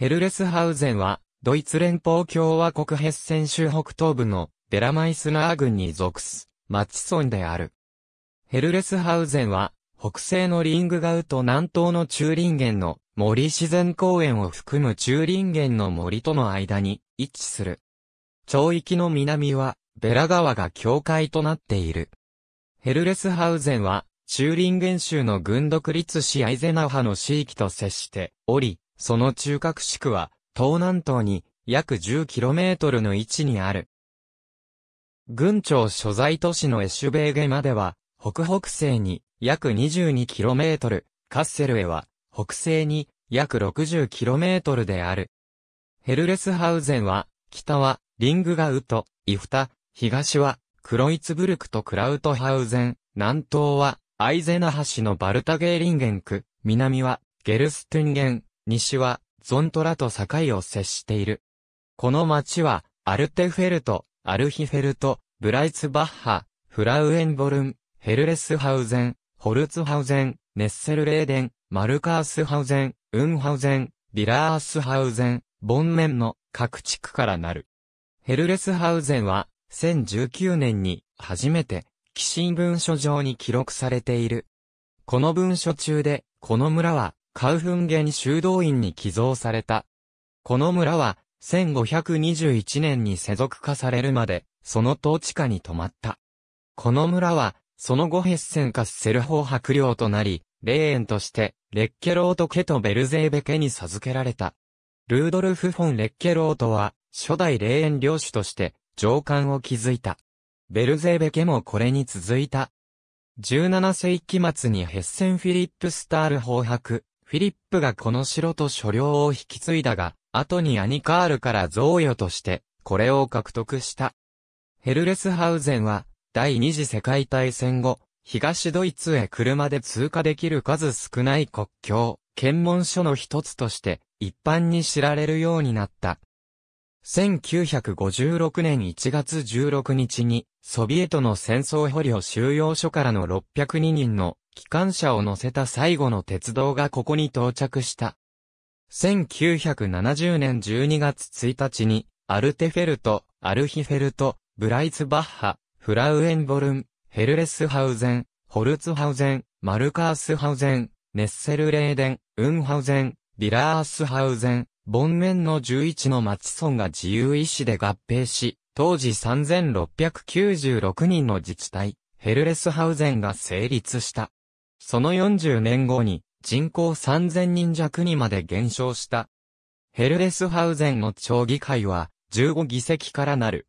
ヘルレスハウゼンは、ドイツ連邦共和国ヘッセン州北東部のデラマイスナー郡に属す、町村である。ヘルレスハウゼンは、北西のリングガウと南東の中林源の森自然公園を含む中林源の森との間に位置する。町域の南は、ベラ川が境界となっている。ヘルレスハウゼンは、中林原州の軍独立市アイゼナハの地域と接しており、その中核市区は、東南東に約 10km の位置にある。郡庁所在都市のエシュベーゲまでは、北北西に約 22km、カッセルへは北西に約 60km である。ヘルレスハウゼンは、北はリングガウト、イフタ、東はクロイツブルクとクラウトハウゼン、南東はアイゼナ橋のバルタゲーリンゲンク、南はゲルストゥンゲン、西は、ゾントラと境を接している。この町は、アルテフェルト、アルヒフェルト、ブライツバッハ、フラウエンボルン、ヘルレスハウゼン、ホルツハウゼン、ネッセルレーデン、マルカースハウゼン、ウンハウゼン、ビラースハウゼン、ボンメンの各地区からなる。ヘルレスハウゼンは、1019年に初めて、寄進文書上に記録されている。この文書中で、この村は、カウフンゲン修道院に寄贈された。この村は、1521年に世俗化されるまで、その統治下に止まった。この村は、その後ヘッセンカスセル法白領となり、霊園として、レッケロート家とベルゼーベ家に授けられた。ルードルフ・フォン・レッケロートは、初代霊園領主として、上官を築いた。ベルゼーベ家もこれに続いた。17世紀末にヘッセン・フィリップ・スタール法白、フィリップがこの城と所領を引き継いだが、後にアニカールから贈与として、これを獲得した。ヘルレスハウゼンは、第二次世界大戦後、東ドイツへ車で通過できる数少ない国境、検問所の一つとして、一般に知られるようになった。1956年1月16日に、ソビエトの戦争捕虜収容所からの602人の機関車を乗せた最後の鉄道がここに到着した。1970年12月1日に、アルテフェルト、アルヒフェルト、ブライツバッハ、フラウエンボルン、ヘルレスハウゼン、ホルツハウゼン、マルカースハウゼン、ネッセルレーデン、ウンハウゼン、ビラースハウゼン、ボンメンの11の町村が自由意志で合併し、当時3696人の自治体、ヘルレスハウゼンが成立した。その40年後に人口3000人弱にまで減少した。ヘルレスハウゼンの町議会は15議席からなる。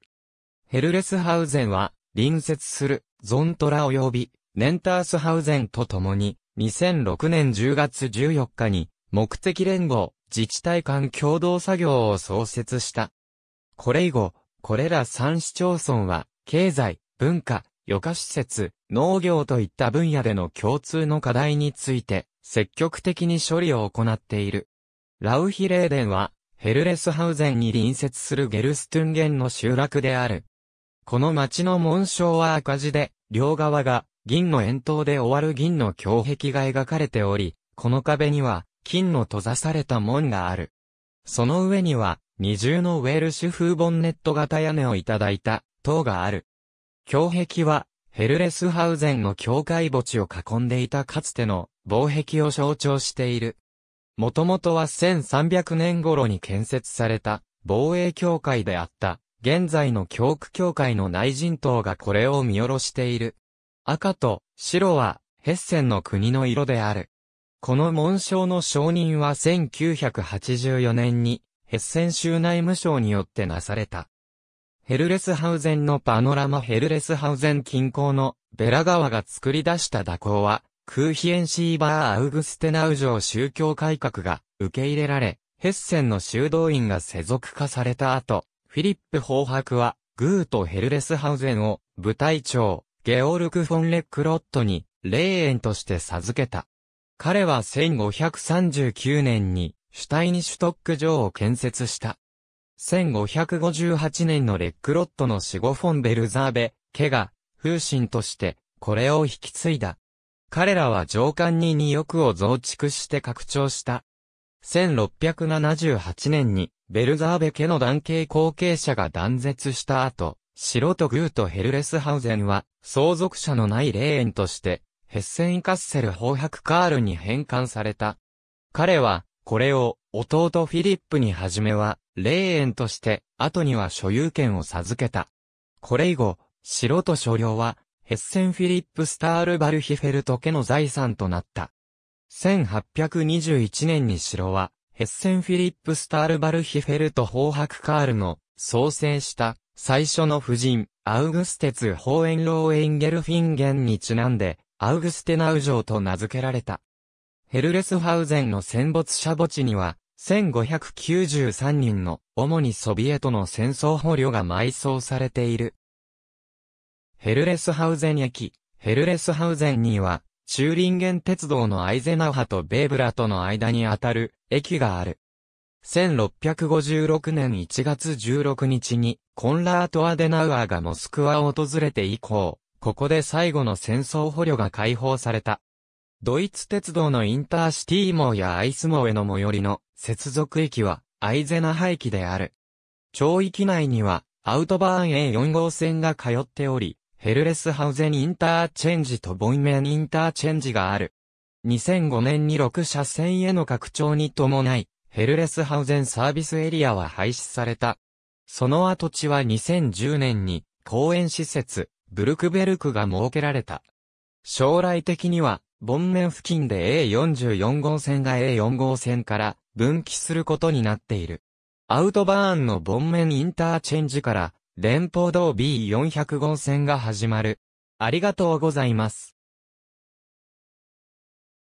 ヘルレスハウゼンは隣接するゾントラ及びネンタースハウゼンと共に2006年10月14日に目的連合自治体間共同作業を創設した。これ以後、これら3市町村は経済、文化、余暇施設、農業といった分野での共通の課題について、積極的に処理を行っている。ラウヒレーデンは、ヘルレスハウゼンに隣接するゲルストゥンゲンの集落である。この町の紋章は赤字で、両側が銀の円筒で終わる銀の胸壁が描かれており、この壁には金の閉ざされた門がある。その上には二重のウェールシュ風ボンネット型屋根をいただいた塔がある。胸壁は、ヘルレスハウゼンの境界墓地を囲んでいたかつての防壁を象徴している。もともとは1300年頃に建設された防衛協会であった、現在の教区協会の内陣頭がこれを見下ろしている。赤と白はヘッセンの国の色である。この紋章の承認は1984年にヘッセン州内務省によってなされた。ヘルレスハウゼンのパノラマヘルレスハウゼン近郊のベラ川が作り出した蛇行は、クーヒエンシーバー・アウグステナウ城宗教改革が受け入れられ、ヘッセンの修道院が世俗化された後、フィリップ・ホーハクは、グーとヘルレスハウゼンを部隊長、ゲオルク・フォン・レックロットに霊園として授けた。彼は1539年に、主体にシュトック城を建設した。1558年のレックロットのシゴフォン・ベルザーベ、家が、風神として、これを引き継いだ。彼らは上官に2翼を増築して拡張した。1678年に、ベルザーベ家の男系後継者が断絶した後、ロとグーとヘルレスハウゼンは、相続者のない霊園として、ヘッセンカッセル法白カールに返還された。彼は、これを、弟フィリップにはじめは、霊園として、後には所有権を授けた。これ以後、城と所領は、ヘッセンフィリップ・スタール・バルヒフェルト家の財産となった。1821年に城は、ヘッセンフィリップ・スタール・バルヒフェルト・ホーハク・カールの創生した最初の夫人、アウグステツ・ホーエンロー・エンゲルフィンゲンにちなんで、アウグステナウ城と名付けられた。ヘルレスハウゼンの戦没者墓地には、1593人の主にソビエトの戦争捕虜が埋葬されている。ヘルレスハウゼン駅、ヘルレスハウゼンには、チューリンゲン鉄道のアイゼナウハとベーブラとの間にあたる駅がある。1656年1月16日にコンラート・アデナウアーがモスクワを訪れて以降、ここで最後の戦争捕虜が解放された。ドイツ鉄道のインターシティ網やアイス網への最寄りの接続駅はアイゼナハ駅である。町域内にはアウトバーン A4 号線が通っており、ヘルレスハウゼンインターチェンジとボイメンインターチェンジがある。2005年に6車線への拡張に伴い、ヘルレスハウゼンサービスエリアは廃止された。その跡地は2010年に公園施設、ブルクベルクが設けられた。将来的には、ボンメン付近で A44 号線が A4 号線から分岐することになっている。アウトバーンの盆面インターチェンジから、連邦道 B400 号線が始まる。ありがとうございます。